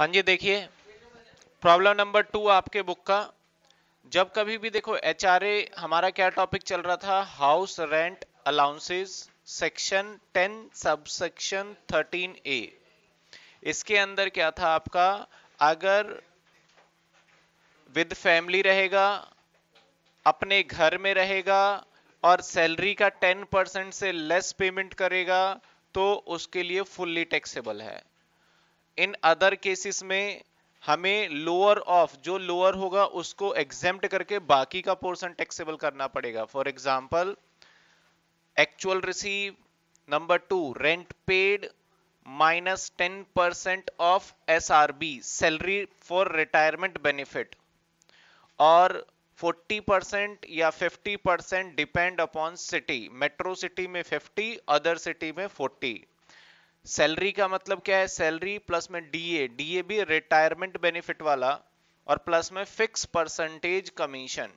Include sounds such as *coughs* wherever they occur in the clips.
हाँ जी देखिए प्रॉब्लम नंबर टू आपके बुक का जब कभी भी देखो एच हमारा क्या टॉपिक चल रहा था house rent allowances section 10 subsection 13 A इसके अंदर क्या था आपका अगर विद फैमिली रहेगा अपने घर में रहेगा और सैलरी का 10 परसेंट से लेस पेमेंट करेगा तो उसके लिए फुल्ली टैक्सेबल है इन अदर केसेस में हमें लोअर ऑफ जो लोअर होगा उसको एग्जेम्प्ट करके बाकी का पोर्सन टैक्सेबल करना पड़ेगा for example actual receive number two rent paid minus ten percent of S R B salary for retirement benefit और 40 परसेंट या 50 percent depend upon city metro city में 50 अदर सिटी में forty salary का मतलब क्या है सैलरी प्लस में DA DA भी रिटायरमेंट बेनिफिट वाला और प्लस में फिक्स परसेंटेज कमीशन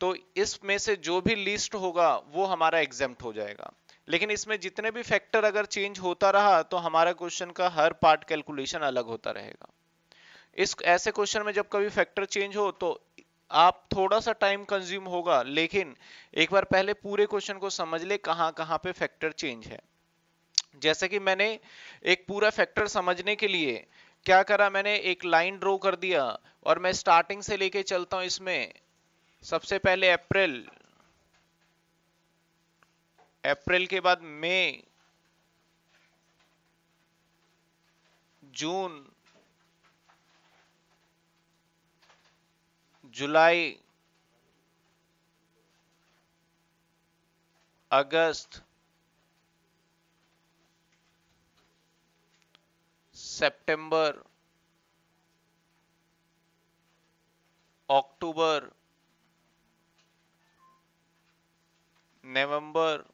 तो इसमें से जो भी लिस्ट होगा वो हमारा एग्जाम हो जाएगा लेकिन इसमें जितने भी फैक्टर अगर चेंज होता रहा तो हमारा क्वेश्चन का हर पार्ट कैलकुलेशन अलग होता रहेगा इस ऐसे क्वेश्चन में जब कभी फैक्टर चेंज हो तो आप थोड़ा सा टाइम कंज्यूम होगा लेकिन एक बार पहले पूरे क्वेश्चन को समझ ले कहां कहां पे फैक्टर चेंज है जैसे कि मैंने एक पूरा फैक्टर समझने के लिए क्या करा मैंने एक लाइन ड्रो कर दिया और मैं स्टार्टिंग से लेके चलता हूं इसमें सबसे पहले अप्रैल अप्रैल के बाद मई जून जुलाई अगस्त सितंबर अक्टूबर नवंबर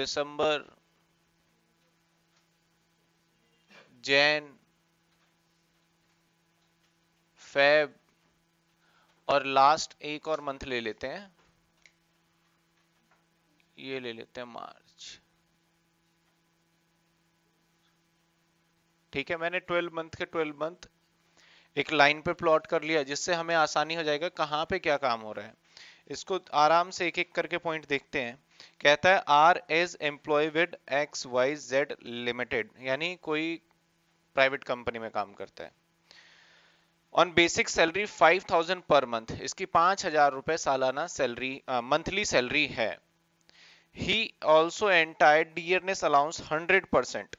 दिसंबर जैन फेब और लास्ट एक और मंथ ले लेते हैं ये ले लेते हैं मार्च ठीक है मैंने ट्वेल्व मंथ के ट्वेल्व मंथ एक लाइन पे प्लॉट कर लिया जिससे हमें आसानी हो जाएगा कहाँ पे क्या काम हो रहा है इसको आराम से एक एक करके पॉइंट देखते हैं कहता है R as employ with X Y Z limited यानी कोई प्राइवेट कंपनी में काम करता है on basic salary 5000 per month इसकी पांच हजार रुपए सालाना सैलरी मंथली सैलरी है he also entire dearness allowance 100 percent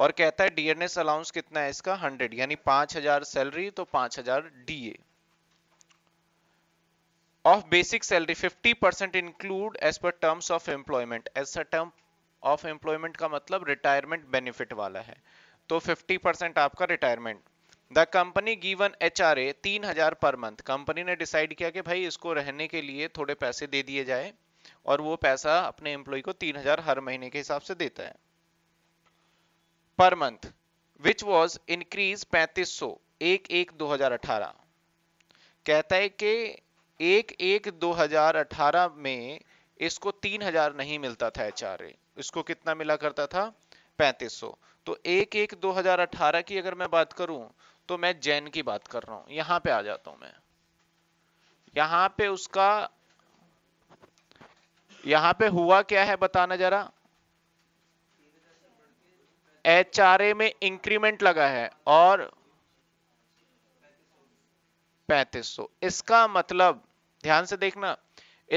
और कहता है डीएनएस अलाउंस कितना है इसका 100 यानी 5000 सैलरी तो 5000 DA of basic salary 50 percent include as per terms of employment as a term of employment का मतलब रिटायरमेंट बेनिफिट वाला है तो 50 परसेंट आपका retirement the company given H R A तीन हजार पर मंथ कंपनी ने डिसाइड किया कि भाई इसको रहने के लिए थोड़े पैसे दे दिए जाए और वो पैसा अपने एम्प्लॉय को तीन हजार हर महीने के हिसाब से देता है per month which was increase 3500 एक एक दो हजार अठारह कहता है कि एक एक दो हजार अठारह में इसको तीन हजार नहीं मिलता था एच इसको कितना मिला करता था पैंतीस 3500 तो एक एक दो हजार अठारह की अगर मैं बात करूं तो मैं जैन की बात कर रहा हूं यहां पे आ जाता हूं मैं यहां पे उसका यहां पे हुआ क्या है बताना जरा एच में इंक्रीमेंट लगा है और 3500 इसका मतलब ध्यान से देखना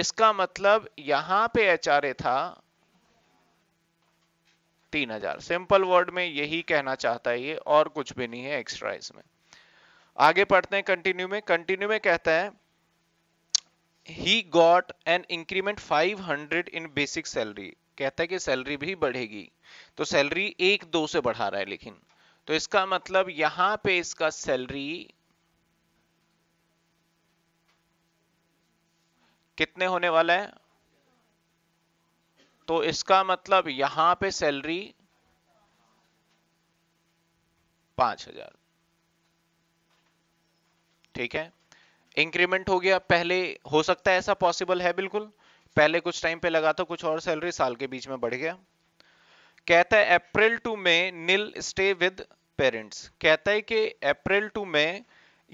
इसका मतलब यहां पे एच था 3000 सिंपल वर्ड में यही कहना चाहता है ये और कुछ भी नहीं है एक्स्ट्रा इसमें आगे पढ़ते हैं कंटिन्यू में कंटिन्यू में कहता है he got an increment 500 in basic salary कहता है कि सैलरी भी बढ़ेगी तो सैलरी एक दो से बढ़ा रहा है लेकिन तो इसका मतलब यहां पे इसका सैलरी कितने होने वाला है तो इसका मतलब यहां पे सैलरी पांच हजार ठीक है इंक्रीमेंट हो गया पहले हो सकता है ऐसा पॉसिबल है बिल्कुल पहले कुछ टाइम पे लगा था तो कुछ और सैलरी साल के बीच में बढ़ गया कहता है April to May nil stay with parents कहता है कि अप्रैल टू मई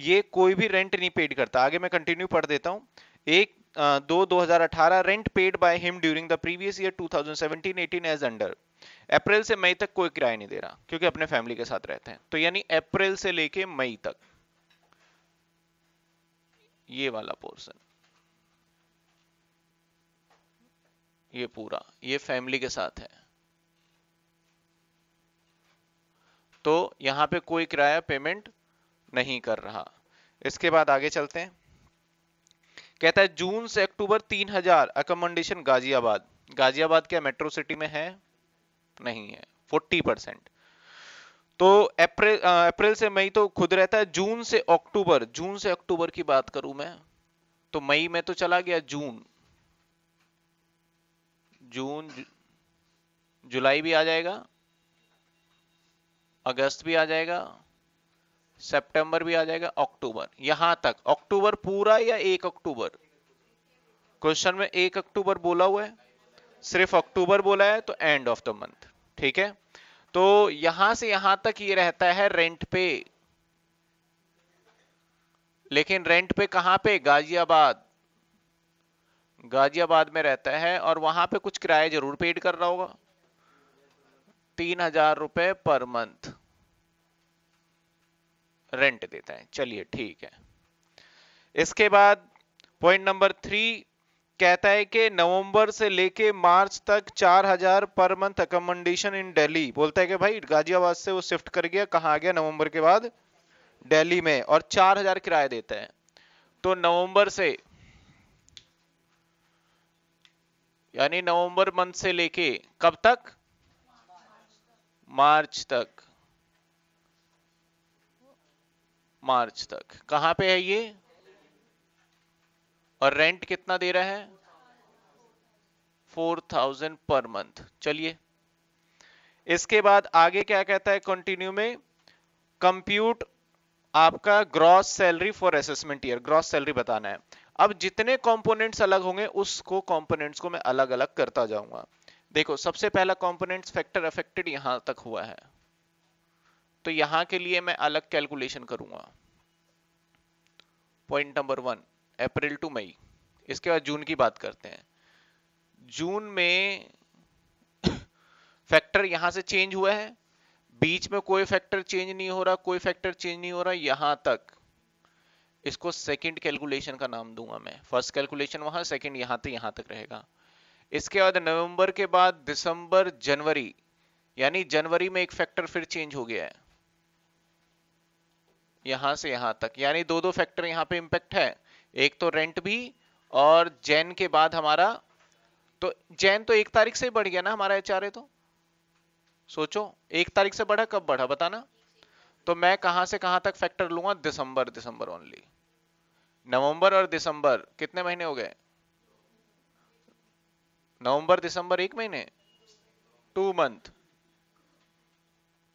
ये कोई भी रेंट नहीं पेड करता आगे मैं कंटिन्यू पढ़ देता हूँ एक आ, दो 2018 rent paid by him during the previous year 2017-18 as under अप्रैल से मई तक कोई किराया नहीं दे रहा क्योंकि अपने फैमिली के साथ रहते हैं तो यानी अप्रैल से लेके मई तक ये वाला पोर्शन ये पूरा ये फैमिली के साथ है तो यहां पे कोई किराया पेमेंट नहीं कर रहा इसके बाद आगे चलते हैं कहता है जून से अक्टूबर 3000 हजार अकोमोडेशन गाजियाबाद गाजियाबाद क्या मेट्रो सिटी में है नहीं है 40 परसेंट तो अप्रैल अप्रैल से मई तो खुद रहता है जून से अक्टूबर जून से अक्टूबर की बात करूं मैं तो मई में तो चला गया जून जून जु, जुलाई भी आ जाएगा अगस्त भी आ जाएगा सितंबर भी आ जाएगा अक्टूबर यहां तक अक्टूबर पूरा या एक अक्टूबर क्वेश्चन में एक अक्टूबर बोला हुआ है सिर्फ अक्टूबर बोला है तो एंड ऑफ द मंथ ठीक है तो यहां से यहां तक ये रहता है रेंट पे लेकिन रेंट पे कहां पे गाजियाबाद गाजियाबाद में रहता है और वहां पे कुछ किराया जरूर पेड कर रहा होगा तीन हजार रुपए पर मंथ रेंट देता है चलिए ठीक है इसके बाद पॉइंट नंबर थ्री कहता है कि नवंबर से लेके मार्च तक चार हजार पर मंथ अकोमोडेशन इन दिल्ली बोलता है कि भाई गाजियाबाद से वो शिफ्ट कर गया कहा आ गया नवंबर के बाद दिल्ली में और चार हजार किराया देता है तो नवंबर से यानी नवंबर मंथ से लेके कब तक मार्च तक मार्च तक कहां पे है ये और रेंट कितना दे रहा है फोर थाउजेंड पर मंथ चलिए इसके बाद आगे क्या कहता है कंटिन्यू में कंप्यूट आपका gross salary for assessment year gross salary बताना है अब जितने कंपोनेंट्स अलग होंगे उसको कंपोनेंट्स को मैं अलग अलग करता जाऊंगा देखो सबसे पहला कंपोनेंट्स फैक्टर अफेक्टेड यहां तक हुआ है तो यहां के लिए मैं अलग कैलकुलेशन करूंगा point number one April to May इसके बाद जून की बात करते हैं जून में फैक्टर *coughs* यहां से चेंज हुआ है बीच में कोई फैक्टर चेंज नहीं हो रहा कोई फैक्टर चेंज नहीं हो रहा यहां तक इसको सेकंड कैलकुलेशन का नाम दूंगा मैं फर्स्ट कैलकुलेशन वहां सेकंड यहां से यहां तक रहेगा इसके बाद नवंबर के बाद दिसंबर जनवरी यानी जनवरी में एक फैक्टर फिर चेंज हो गया है यहां से यहां तक यानी दो दो फैक्टर यहां पे इंपैक्ट है एक तो रेंट भी और जैन के बाद हमारा तो जैन तो एक तारीख से बढ़ गया ना हमारा एच तो सोचो एक तारीख से बढ़ा कब बढ़ा बताना तो मैं कहां से कहां तक फैक्टर लूंगा दिसंबर दिसंबर ओनली नवंबर और दिसंबर कितने महीने हो गए नवंबर दिसंबर एक महीने टू मंथ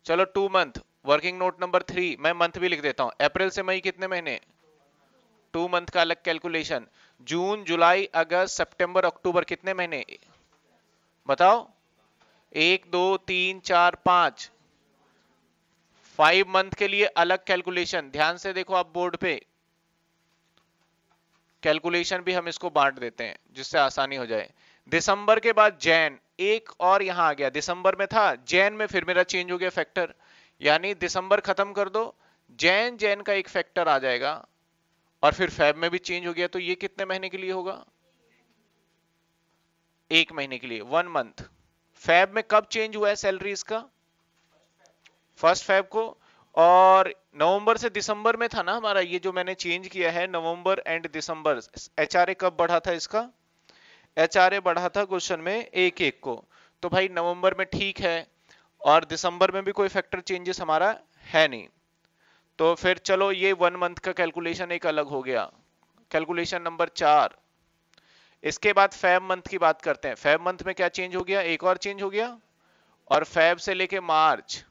चलो two month working note number three मैं मंथ भी लिख देता हूं अप्रैल से मई कितने महीने टू मंथ का अलग कैलकुलेशन जून जुलाई अगस्त सितंबर अक्टूबर कितने महीने बताओ एक दो तीन चार पांच फाइव मंथ के लिए अलग कैलकुलेशन ध्यान से देखो आप बोर्ड पे कैलकुलेशन भी हम इसको बांट देते हैं जिससे आसानी हो जाए दिसंबर के बाद जैन एक और यहां आ गया दिसंबर में था जैन में फिर मेरा चेंज हो गया फैक्टर यानी दिसंबर खत्म कर दो जैन जैन का एक फैक्टर आ जाएगा और फिर फैब में भी चेंज हो गया तो ये कितने महीने के लिए होगा एक महीने के लिए वन मंथ फैब में कब चेंज हुआ है सैलरी इसका फर्स्ट फैब को और नवंबर से दिसंबर में था ना हमारा ये जो मैंने चेंज किया है नवंबर एंड दिसंबर एच कब बढ़ा था इसका एच बढ़ा था क्वेश्चन में एक एक को तो भाई नवंबर में ठीक है और दिसंबर में भी कोई फैक्टर चेंजेस हमारा है नहीं तो फिर चलो ये वन मंथ का कैलकुलेशन एक अलग हो गया कैलकुलेशन नंबर चार इसके बाद फैब मंथ की बात करते हैं फैब मंथ में क्या चेंज हो गया एक और चेंज हो गया और फैब से लेके मार्च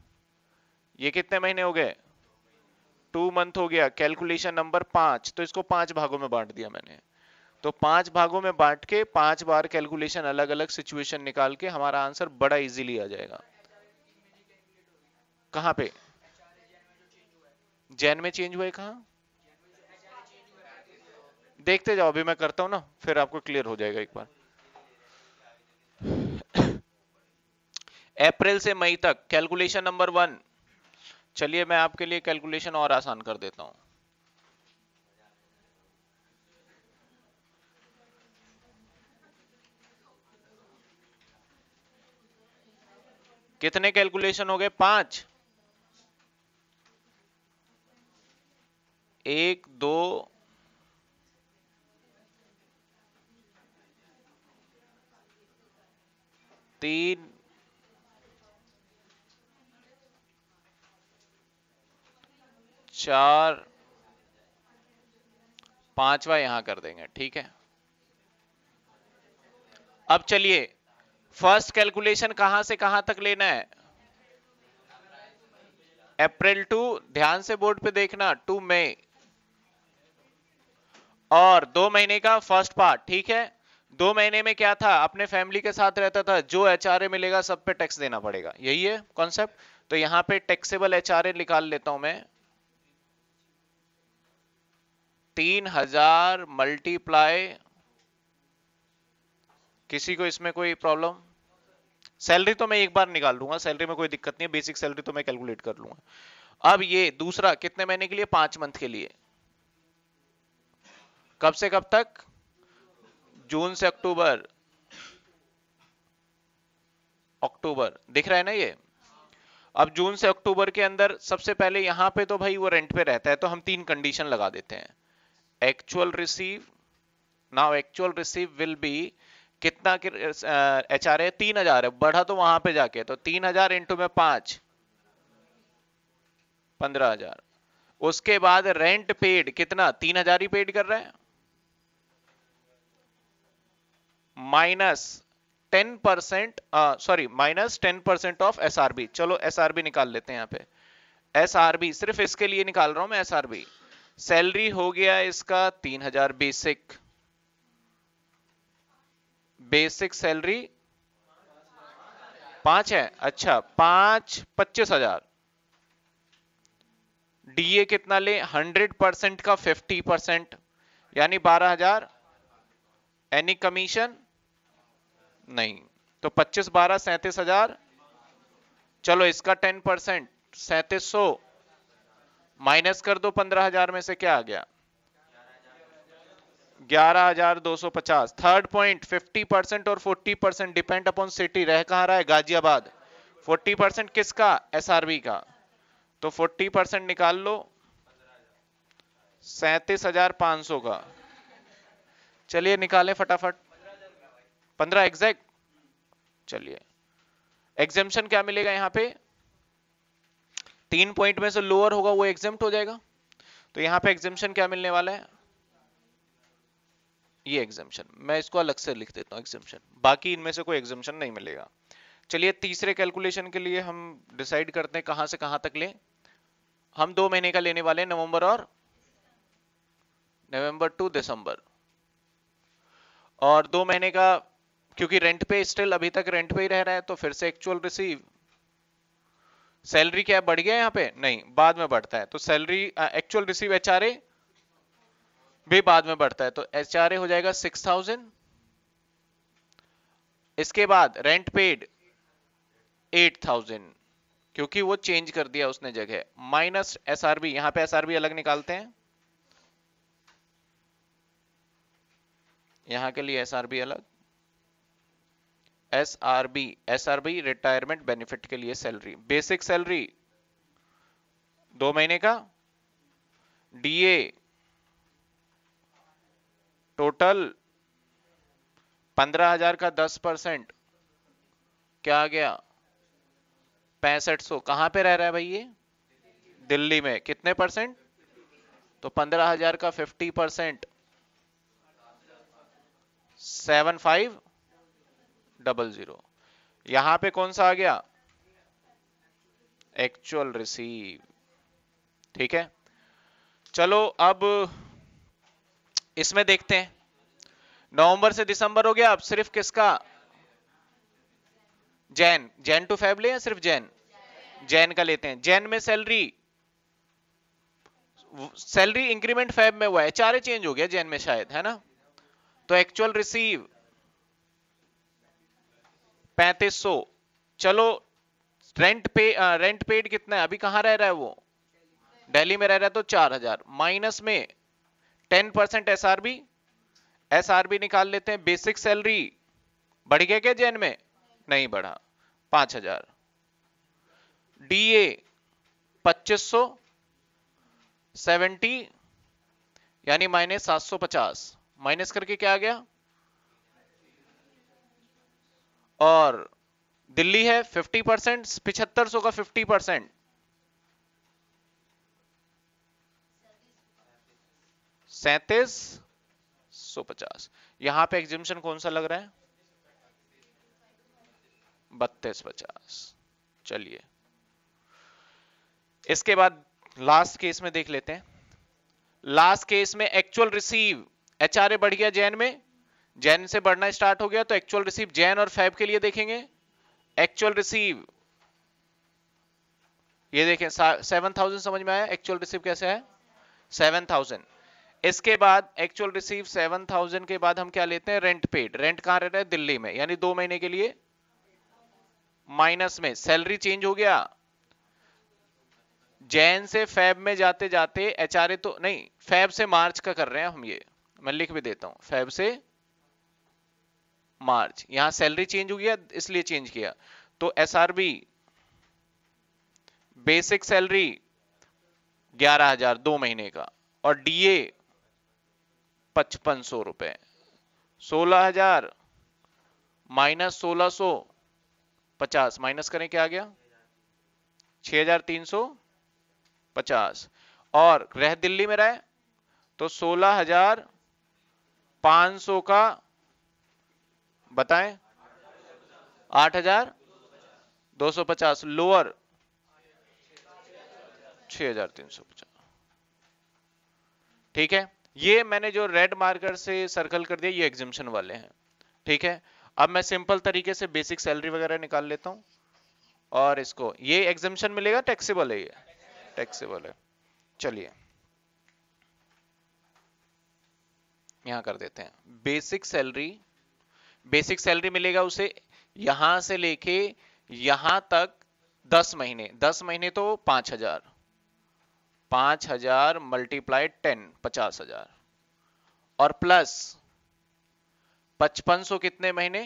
ये कितने महीने हो गए टू मंथ हो गया कैलकुलेशन नंबर पांच तो इसको पांच भागों में बांट दिया मैंने तो पांच भागों में बांट के पांच बार कैलकुलेशन अलग अलग सिचुएशन निकाल के हमारा आंसर बड़ा इजीली आ जाएगा कहां पे जैन में चेंज हुआ है कहा देखते जाओ अभी मैं करता हूं ना फिर आपको क्लियर हो जाएगा एक बार अप्रैल *coughs* से मई तक कैलकुलेशन नंबर वन चलिए मैं आपके लिए कैलकुलेशन और आसान कर देता हूं कितने कैलकुलेशन हो गए पांच एक दो तीन चार पांचवा यहां कर देंगे ठीक है अब चलिए फर्स्ट कैलकुलेशन कहां से कहां तक लेना है अप्रैल टू ध्यान से बोर्ड पे देखना टू मई और दो महीने का फर्स्ट पार्ट ठीक है दो महीने में क्या था अपने फैमिली के साथ रहता था जो एच मिलेगा सब पे टैक्स देना पड़ेगा यही है कॉन्सेप्ट तो यहाँ पे टैक्सेबल एच निकाल लेता हूं मैं तीन हजार मल्टीप्लाई किसी को इसमें कोई प्रॉब्लम सैलरी तो मैं एक बार निकाल लूंगा सैलरी में कोई दिक्कत नहीं है बेसिक सैलरी तो मैं कैलकुलेट कर लूंगा अब ये दूसरा कितने महीने के लिए पांच मंथ के लिए कब से कब तक जून से अक्टूबर अक्टूबर दिख रहा है ना ये अब जून से अक्टूबर के अंदर सबसे पहले यहां पे तो भाई वो रेंट पे रहता है तो हम तीन कंडीशन लगा देते हैं actual receive now actual receive will be कितना एच आर है तीन हजार है बढ़ा तो वहां पे जाके तो तीन हजार इंटू में पांच पंद्रह हजार उसके बाद रेंट पेड कितना तीन हजार ही पेड कर रहे हैं minus ten percent sorry minus ten percent of SRB चलो एसआरबी निकाल लेते हैं यहां पे एसआरबी सिर्फ इसके लिए निकाल रहा हूं मैं एसआरबी आर सैलरी हो गया इसका तीन हजार बेसिक बेसिक सैलरी पांच है अच्छा पांच पच्चीस हजार डीए कितना ले हंड्रेड परसेंट का फिफ्टी परसेंट यानी बारह हजार एनी कमीशन नहीं तो पच्चीस बारह सैंतीस हजार चलो इसका टेन परसेंट सैंतीस सौ माइनस कर दो पंद्रह हजार में से क्या आ गया ग्यारह हजार दो सौ पचास थर्ड पॉइंट फिफ्टी परसेंट और forty percent depend upon city रह कहा रहा है गाजियाबाद फोर्टी परसेंट किसका एसआरबी का तो फोर्टी परसेंट निकाल लो सैतीस हजार पांच सौ का चलिए निकालें फटाफट पंद्रह एग्जैक्ट चलिए एग्जेम्पन क्या मिलेगा यहाँ पे तीन पॉइंट में से लोअर होगा वो एग्जाम हो जाएगा तो यहाँ पे एग्जामेशन क्या मिलने वाला है ये एग्जामेशन मैं इसको अलग से लिख देता हूँ एग्जामेशन बाकी इनमें से कोई एग्जामेशन नहीं मिलेगा चलिए तीसरे कैलकुलेशन के लिए हम डिसाइड करते हैं कहां से कहां तक ले हम दो महीने का लेने वाले हैं नवंबर और नवंबर टू दिसंबर और दो महीने का क्योंकि रेंट पे स्टिल अभी तक रेंट पे ही रह रहा है तो फिर से एक्चुअल रिसीव सैलरी क्या बढ़ गया यहाँ पे नहीं बाद में बढ़ता है तो सैलरी एक्चुअल रिसीव एच भी बाद में बढ़ता है तो एच हो जाएगा सिक्स थाउजेंड इसके बाद रेंट पेड एट थाउजेंड क्योंकि वो चेंज कर दिया उसने जगह माइनस एस आर बी यहां पर एस आर बी अलग निकालते हैं यहां के लिए एस आर बी अलग S R B S R B retirement benefit के लिए सैलरी बेसिक सैलरी दो महीने का डीए टोटल पंद्रह हजार का दस परसेंट क्या आ गया पैंसठ सौ कहां पे रह रहा है भाई ये दिल्ली में कितने परसेंट तो पंद्रह हजार का fifty percent seven five double zero यहां पे कौन सा आ गया एक्चुअल रिसीव ठीक है चलो अब इसमें देखते हैं नवंबर से दिसंबर हो गया अब सिर्फ किसका जैन जैन टू फैब ले या सिर्फ जैन जैन का लेते हैं जैन में सैलरी सैलरी इंक्रीमेंट फैब में हुआ है चारे चेंज हो गया जैन में शायद है ना तो एक्चुअल रिसीव पैंतीस सौ चलो रेंट पे रेंट पेड कितना है अभी कहां रह रहा है वो दिल्ली में रह रहा है तो चार हजार माइनस में ten percent S R B S R B निकाल लेते हैं बेसिक सैलरी बढ़ गया क्या जैन में नहीं बढ़ा पांच हजार डी ए पच्चीस सौ सेवेंटी यानी माइनस सात सौ पचास माइनस करके क्या आ गया और दिल्ली है 50 परसेंट पिछहत्तर सौ का 50 परसेंट सैतीस सौ पचास यहां पर एग्जिबिशन कौन सा लग रहा है बत्तीस पचास चलिए इसके बाद लास्ट केस में देख लेते हैं लास्ट केस में एक्चुअल रिसीव एचआरए बढ़ गया जैन में जैन से बढ़ना स्टार्ट हो गया तो एक्चुअल रिसीव जैन और फैब के लिए देखेंगे एक्चुअल रिसीव ये देखें सेवन थाउजेंड समझ में आया एक्चुअल रिसीव कैसे है सेवन थाउजेंड इसके बाद एक्चुअल रिसीव सेवन थाउजेंड के बाद हम क्या लेते हैं रेंट पेड रेंट कहां रह रहा है दिल्ली में यानी दो महीने के लिए माइनस में सैलरी चेंज हो गया जैन से फैब में जाते जाते एचआरए तो नहीं फैब से मार्च का कर रहे हैं हम ये मैं लिख भी देता हूं फैब से मार्च यहां सैलरी चेंज हो गया इसलिए चेंज किया तो एसआरबी बेसिक सैलरी ग्यारह हजार दो महीने का और डीए पचपन सौ रुपए सोलह हजार माइनस सोलह सो पचास माइनस करें क्या आ गया छह हजार तीन सौ पचास और रह दिल्ली में रहे तो सोलह हजार पांच सौ का बताएं आठ हजार दो सौ पचास लोअर छह हजार तीन सौ पचास ठीक है ये मैंने जो रेड मार्कर से सर्कल कर दिया ये एग्जिमशन वाले हैं ठीक है अब मैं सिंपल तरीके से बेसिक सैलरी वगैरह निकाल लेता हूं और इसको ये एग्जिमशन मिलेगा टैक्सेबल है ये टैक्सेबल है चलिए यहां कर देते हैं बेसिक सैलरी बेसिक सैलरी मिलेगा उसे यहां से लेके यहां तक दस महीने दस महीने तो पांच हजार पांच हजार मल्टीप्लाई टेन पचास हजार और प्लस पचपन सो कितने महीने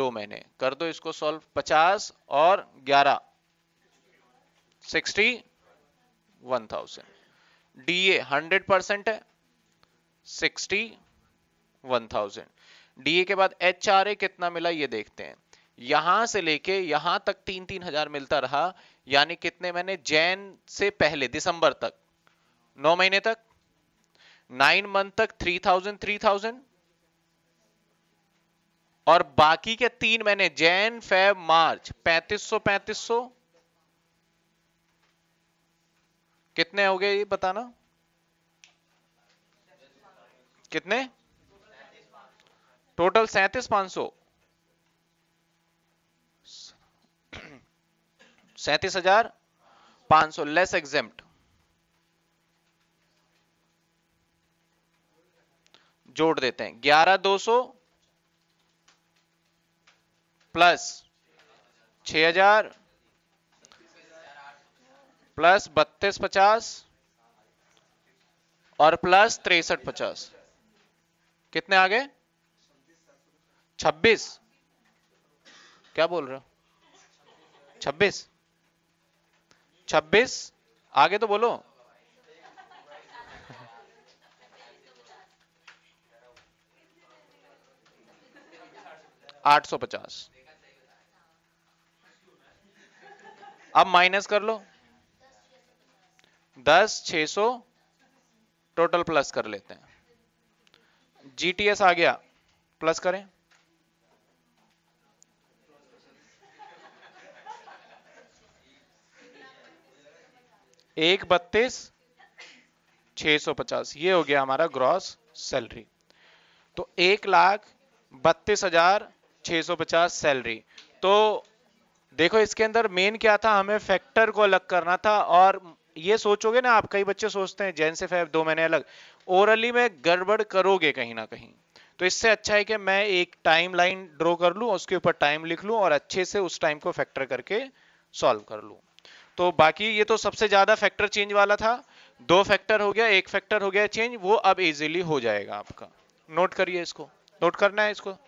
दो महीने कर दो इसको सॉल्व पचास और ग्यारह sixty one thousand D A hundred percent है सिक्सटी वन थाउजेंड डीए के बाद एच आर ए कितना मिला ये देखते हैं यहां से लेके यहां तक तीन तीन हजार मिलता रहा यानी कितने महीने जैन से पहले दिसंबर तक नौ महीने तक नाइन मंथ तक थ्री थाउजेंड थ्री थाउजेंड और बाकी के तीन महीने जैन फेब मार्च पैंतीस सौ पैंतीस सौ कितने हो गए ये बताना कितने टोटल सैतीस पांच सौ सैतीस हजार पांच सौ लेस एग्जेम्प्ट जोड़ देते हैं ग्यारह दो सौ प्लस छ हजार प्लस बत्तीस पचास और प्लस तिरसठ पचास कितने आ गए छब्बीस क्या बोल रहे हो छब्बीस छब्बीस आगे तो बोलो आठ सौ पचास अब माइनस कर लो दस छ सौ टोटल प्लस कर लेते हैं जीटीएस आ गया प्लस करें एक बत्तीस छ सौ पचास ये हो गया हमारा ग्रॉस सैलरी तो एक लाख बत्तीस हजार छ सौ पचास सैलरी तो देखो इसके अंदर मेन क्या था हमें फैक्टर को अलग करना था और ये सोचोगे ना आप कई बच्चे सोचते हैं जैन से फैब दो महीने अलग ओरली में गड़बड़ करोगे कहीं ना कहीं तो इससे अच्छा है कि मैं एक टाइम लाइन ड्रॉ कर लूँ उसके ऊपर टाइम लिख लूँ और अच्छे से उस टाइम को फैक्टर करके सॉल्व कर लूँ तो बाकी ये तो सबसे ज्यादा फैक्टर चेंज वाला था दो फैक्टर हो गया एक फैक्टर हो गया चेंज वो अब इजीली हो जाएगा आपका नोट करिए इसको नोट करना है इसको